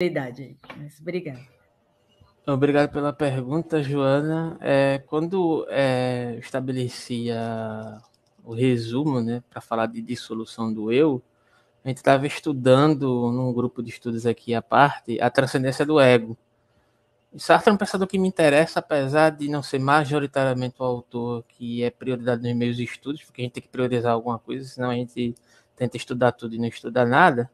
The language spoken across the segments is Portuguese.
Mas obrigado. Obrigado pela pergunta, Joana. É, quando é, estabelecia o resumo, né, para falar de dissolução do eu, a gente estava estudando num grupo de estudos aqui à parte a transcendência do ego. E Sartre é um pensador que me interessa, apesar de não ser majoritariamente o autor que é prioridade nos meus estudos, porque a gente tem que priorizar alguma coisa, senão a gente tenta estudar tudo e não estudar nada.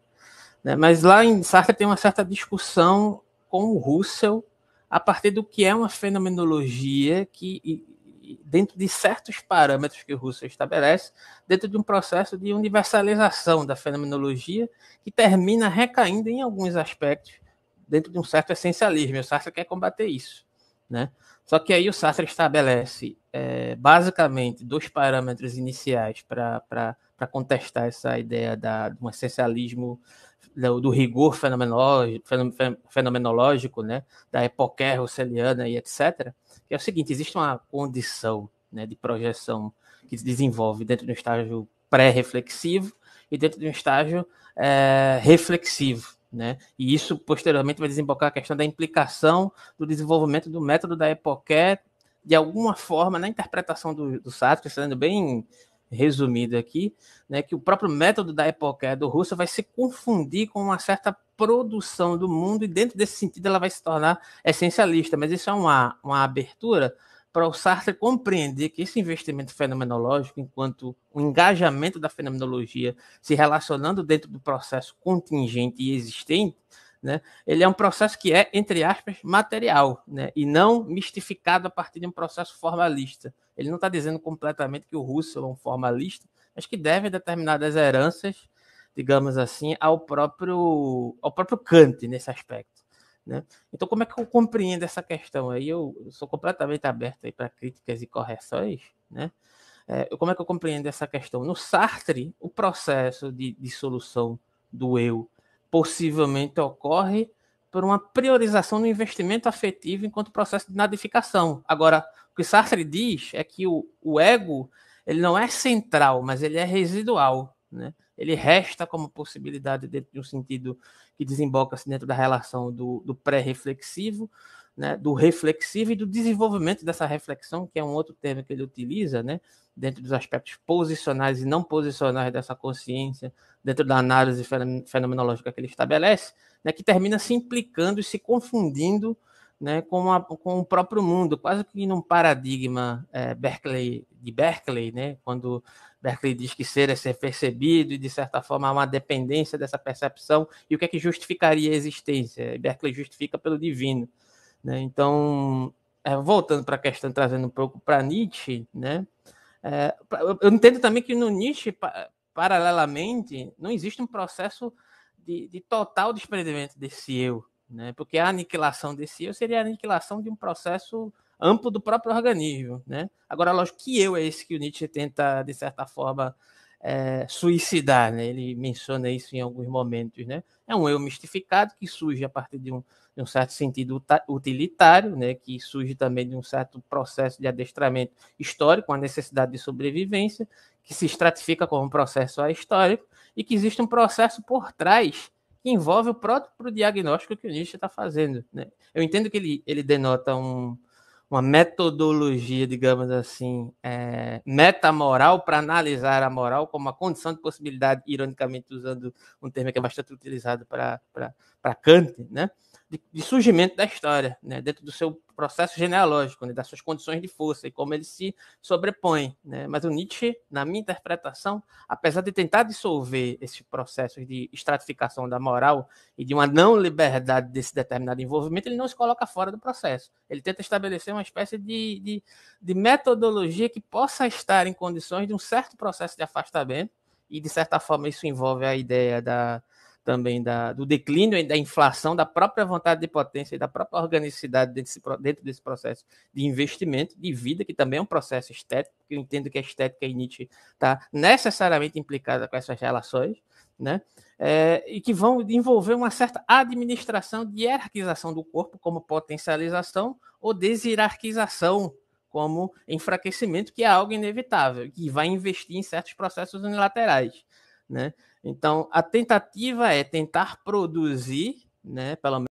Né? Mas lá em Sartre tem uma certa discussão com o Russell a partir do que é uma fenomenologia que, dentro de certos parâmetros que o Russell estabelece, dentro de um processo de universalização da fenomenologia que termina recaindo em alguns aspectos dentro de um certo essencialismo. E o Sartre quer combater isso. Né? Só que aí o Sartre estabelece é, basicamente dois parâmetros iniciais para para contestar essa ideia da, essencialismo do, né, do rigor fenomenológico, fenomenológico, né, da época russeliana e etc. Que é o seguinte: existe uma condição né, de projeção que se desenvolve dentro de um estágio pré-reflexivo e dentro de um estágio é, reflexivo. Né? E isso posteriormente vai desembocar a questão da implicação do desenvolvimento do método da época de alguma forma na interpretação do, do Sartre, sendo bem resumido aqui, né, que o próprio método da do russa vai se confundir com uma certa produção do mundo e dentro desse sentido ela vai se tornar essencialista, mas isso é uma, uma abertura para o Sartre compreender que esse investimento fenomenológico, enquanto o engajamento da fenomenologia se relacionando dentro do processo contingente e existente, né? Ele é um processo que é, entre aspas, material, né? E não mistificado a partir de um processo formalista. Ele não está dizendo completamente que o Russell é um formalista, mas que deve determinadas heranças, digamos assim, ao próprio ao próprio Kant nesse aspecto. Né? Então, como é que eu compreendo essa questão aí? Eu, sou completamente aberto aí para críticas e correções, né? É, como é que eu compreendo essa questão? No Sartre, o processo de, dissolução do eu possivelmente ocorre por uma priorização do investimento afetivo enquanto processo de nadificação. Agora, o que Sartre diz é que o, o ego ele não é central, mas ele é residual. Né? Ele resta como possibilidade dentro de um sentido que desemboca-se dentro da relação do, do pré-reflexivo né, do reflexivo e do desenvolvimento dessa reflexão, que é um outro termo que ele utiliza, né, dentro dos aspectos posicionais e não posicionais dessa consciência, dentro da análise fenomenológica que ele estabelece, né, que termina se implicando e se confundindo né, com, a, com o próprio mundo, quase que num paradigma é, Berkeley, de Berkeley, né, quando Berkeley diz que ser é ser percebido e, de certa forma, há uma dependência dessa percepção e o que é que justificaria a existência. Berkeley justifica pelo divino. Né? Então, é, voltando para a questão, trazendo um pouco para Nietzsche, né? É, eu entendo também que no Nietzsche, pa, paralelamente, não existe um processo de, de, total desprendimento desse eu, né? Porque a aniquilação desse eu seria a aniquilação de um processo amplo do próprio organismo, né? Agora, lógico, que eu é esse que o Nietzsche tenta, de certa forma, é, suicidar, né? Ele menciona isso em alguns momentos, né? É um eu mistificado que surge a partir de um, de um, certo sentido utilitário, né? Que surge também de um certo processo de adestramento histórico, a necessidade de sobrevivência, que se estratifica como um processo histórico e que existe um processo por trás que envolve o próprio diagnóstico que o Nietzsche está fazendo, né? Eu entendo que ele, ele denota um, uma metodologia, digamos assim, é, metamoral para analisar a moral como uma condição de possibilidade, ironicamente usando um termo que é bastante utilizado para Kant, né? de, de surgimento da história, né, dentro do seu processo genealógico, né, das suas condições de força e como ele se sobrepõe. Né? Mas o Nietzsche, na minha interpretação, apesar de tentar dissolver esse processo de estratificação da moral e de uma não liberdade desse determinado envolvimento, ele não se coloca fora do processo. Ele tenta estabelecer uma espécie de, de, de metodologia que possa estar em condições de um certo processo de afastamento, e de certa forma isso envolve a ideia da também da, do declínio da inflação, da própria vontade de potência e da própria organicidade desse, dentro desse processo de investimento, de vida, que também é um processo estético, que eu entendo que a estética em Nietzsche está necessariamente implicada com essas relações, né? É, e que vão envolver uma certa administração de hierarquização do corpo como potencialização ou deshierarquização como enfraquecimento, que é algo inevitável, que vai investir em certos processos unilaterais. Né? Então, a tentativa é tentar produzir, né, pelo